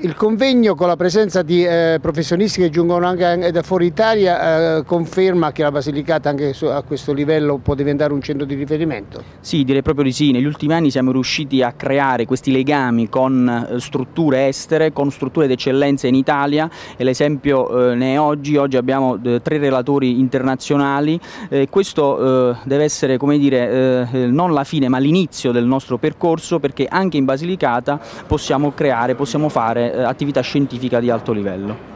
Il convegno con la presenza di eh, professionisti che giungono anche da fuori Italia eh, conferma che la Basilicata anche a questo livello può diventare un centro di riferimento? Sì, direi proprio di sì. Negli ultimi anni siamo riusciti a creare questi legami con eh, strutture estere, con strutture d'eccellenza in Italia e l'esempio eh, ne è oggi. Oggi abbiamo eh, tre relatori internazionali. Eh, questo deve essere, come dire, non la fine ma l'inizio del nostro percorso perché anche in Basilicata possiamo creare, possiamo fare eh, attività scientifica di alto livello.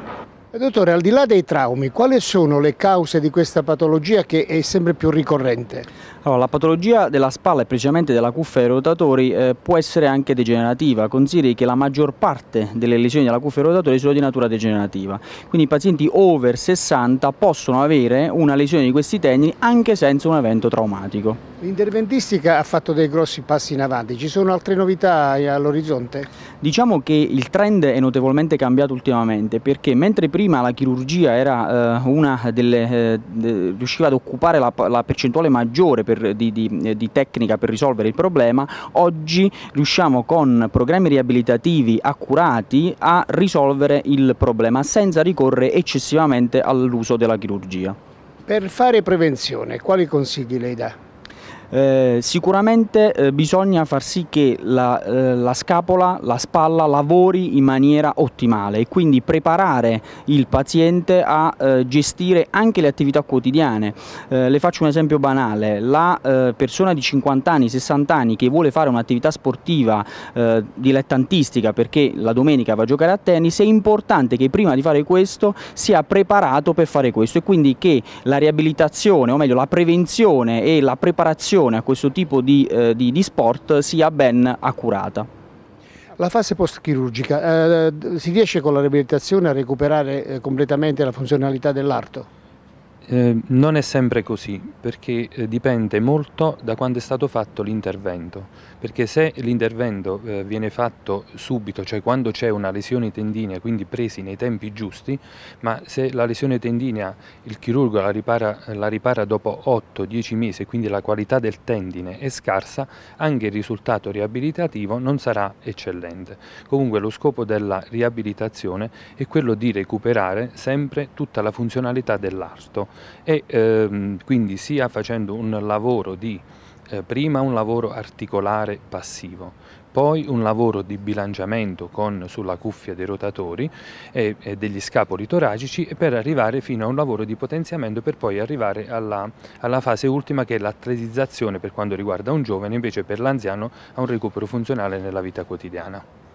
Eh, dottore, al di là dei traumi, quali sono le cause di questa patologia che è sempre più ricorrente? Allora, la patologia della spalla e precisamente della cuffia dei rotatori eh, può essere anche degenerativa. Consideri che la maggior parte delle lesioni della cuffia dei rotatori sono di natura degenerativa. Quindi i pazienti over 60 possono avere una lesione di questi tendini anche senza un evento traumatico. L'interventistica ha fatto dei grossi passi in avanti. Ci sono altre novità all'orizzonte? Diciamo che il trend è notevolmente cambiato ultimamente perché mentre prima la chirurgia era, eh, delle, eh, de, riusciva ad occupare la, la percentuale maggiore per, di, di, eh, di, tecnica per risolvere il problema, oggi riusciamo con programmi riabilitativi accurati a risolvere il problema senza ricorrere eccessivamente all'uso della chirurgia. Per fare prevenzione quali consigli lei dà? Eh, sicuramente eh, bisogna far sì che la, eh, la, scapola, la spalla lavori in maniera ottimale e quindi preparare il paziente a eh, gestire anche le attività quotidiane. Eh, le faccio un esempio banale, la persona di 50 anni, 60 anni che vuole fare un'attività sportiva dilettantistica perché la domenica va a giocare a tennis, è importante che prima di fare questo sia preparato per fare questo e quindi che la riabilitazione o meglio la prevenzione e la preparazione formazione a questo tipo di, eh, di, di sport sia ben accurata. La fase post-chirurgica, eh, si riesce con la riabilitazione a recuperare eh, completamente la funzionalità dell'arto? Eh, non è sempre così, perché eh, dipende molto da quando è stato fatto l'intervento, perché se l'intervento eh, viene fatto subito, cioè quando c'è una lesione tendinea, quindi presi nei tempi giusti, ma se la lesione tendinea il chirurgo la ripara, la ripara dopo 8-10 mesi, quindi la qualità del tendine è scarsa, anche il risultato riabilitativo non sarà eccellente. Comunque lo scopo della riabilitazione è quello di recuperare sempre tutta la funzionalità dell'arto e ehm, quindi sia facendo un lavoro di eh, prima un lavoro articolare passivo, poi un lavoro di bilanciamento con, sulla cuffia dei rotatori e, e, degli scapoli toracici per arrivare fino a un lavoro di potenziamento per poi arrivare alla, alla fase ultima che è l'atletizzazione per quanto riguarda un giovane, invece per l'anziano a un recupero funzionale nella vita quotidiana.